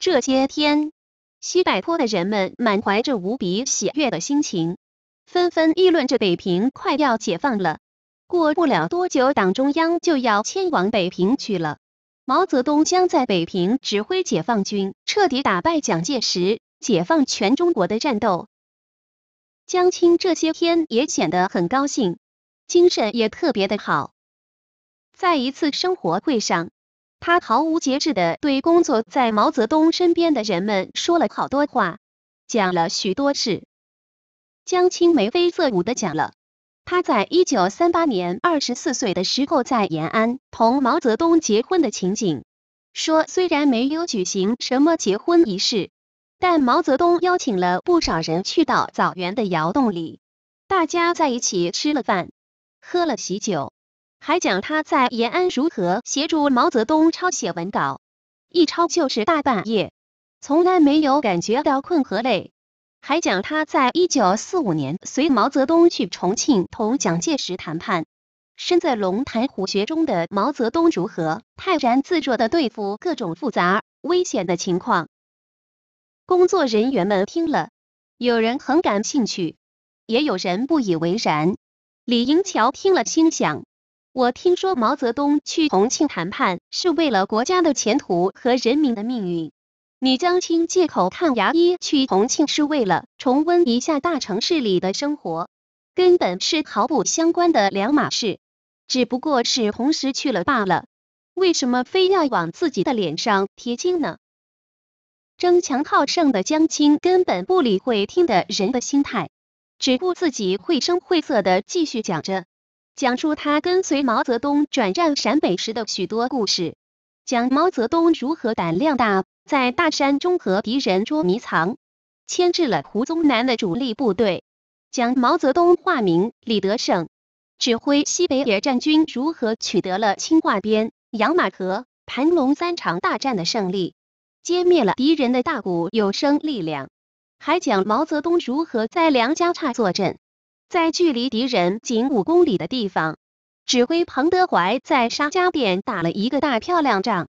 这些天，西柏坡的人们满怀着无比喜悦的心情，纷纷议论着北平快要解放了，过不了多久，党中央就要迁往北平去了，毛泽东将在北平指挥解放军彻底打败蒋介石，解放全中国的战斗。江青这些天也显得很高兴，精神也特别的好，在一次生活会上。他毫无节制的对工作在毛泽东身边的人们说了好多话，讲了许多事。江青眉飞色舞的讲了他在一九三八年二十四岁的时候在延安同毛泽东结婚的情景，说虽然没有举行什么结婚仪式，但毛泽东邀请了不少人去到枣园的窑洞里，大家在一起吃了饭，喝了喜酒。还讲他在延安如何协助毛泽东抄写文稿，一抄就是大半夜，从来没有感觉到困和累。还讲他在一九四五年随毛泽东去重庆同蒋介石谈判，身在龙潭虎穴中的毛泽东如何泰然自若的对付各种复杂危险的情况。工作人员们听了，有人很感兴趣，也有人不以为然。李银桥听了，心想。我听说毛泽东去重庆谈判是为了国家的前途和人民的命运，你江青借口看牙医去重庆是为了重温一下大城市里的生活，根本是毫不相关的两码事，只不过是同时去了罢了。为什么非要往自己的脸上贴金呢？争强好胜的江青根本不理会听的人的心态，只顾自己绘声绘色的继续讲着。讲述他跟随毛泽东转战陕北时的许多故事，讲毛泽东如何胆量大，在大山中和敌人捉迷藏，牵制了胡宗南的主力部队；讲毛泽东化名李德胜，指挥西北野战军如何取得了青化边、羊马河、盘龙三场大战的胜利，歼灭了敌人的大股有生力量；还讲毛泽东如何在梁家岔坐镇。在距离敌人仅五公里的地方，指挥彭德怀在沙家店打了一个大漂亮仗，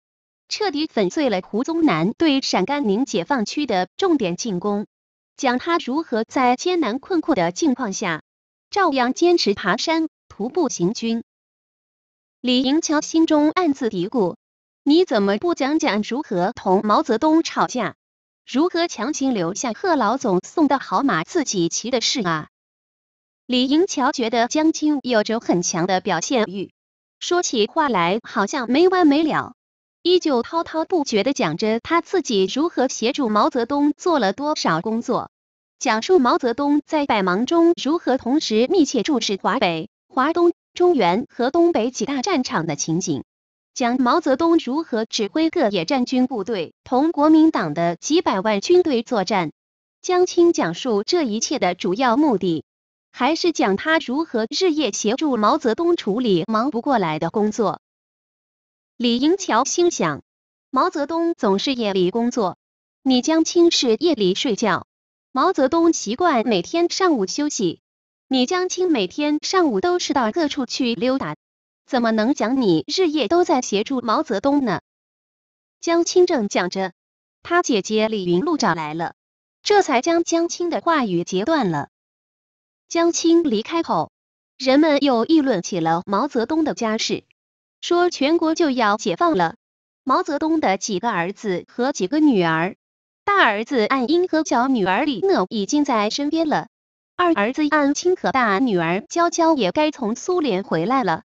彻底粉碎了胡宗南对陕甘宁解放区的重点进攻。讲他如何在艰难困苦的境况下，照样坚持爬山、徒步行军。李银桥心中暗自嘀咕：“你怎么不讲讲如何同毛泽东吵架，如何强行留下贺老总送的好马自己骑的事啊？”李银桥觉得江青有着很强的表现欲，说起话来好像没完没了，依旧滔滔不绝的讲着他自己如何协助毛泽东做了多少工作，讲述毛泽东在百忙中如何同时密切注视华北、华东、中原和东北几大战场的情景，讲毛泽东如何指挥各野战军部队同国民党的几百万军队作战。江青讲述这一切的主要目的。还是讲他如何日夜协助毛泽东处理忙不过来的工作。李银桥心想：毛泽东总是夜里工作，你江青是夜里睡觉；毛泽东习惯每天上午休息，你江青每天上午都是到各处去溜达，怎么能讲你日夜都在协助毛泽东呢？江青正讲着，他姐姐李云露找来了，这才将江青的话语截断了。江青离开后，人们又议论起了毛泽东的家事，说全国就要解放了。毛泽东的几个儿子和几个女儿，大儿子岸英和小女儿李讷已经在身边了，二儿子岸青和大女儿娇娇也该从苏联回来了，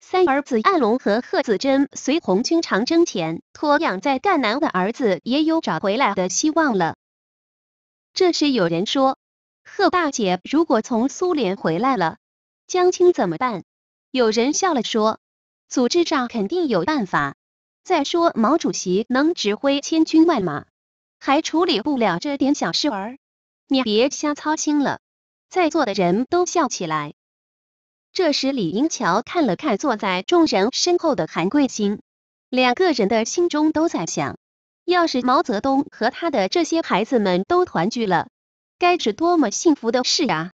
三儿子岸龙和贺子珍随红军长征前托养在赣南的儿子也有找回来的希望了。这时有人说。贺大姐，如果从苏联回来了，江青怎么办？有人笑了说：“组织上肯定有办法。再说毛主席能指挥千军万马，还处理不了这点小事儿？你别瞎操心了。”在座的人都笑起来。这时，李银桥看了看坐在众人身后的韩桂清，两个人的心中都在想：要是毛泽东和他的这些孩子们都团聚了。该是多么幸福的事啊！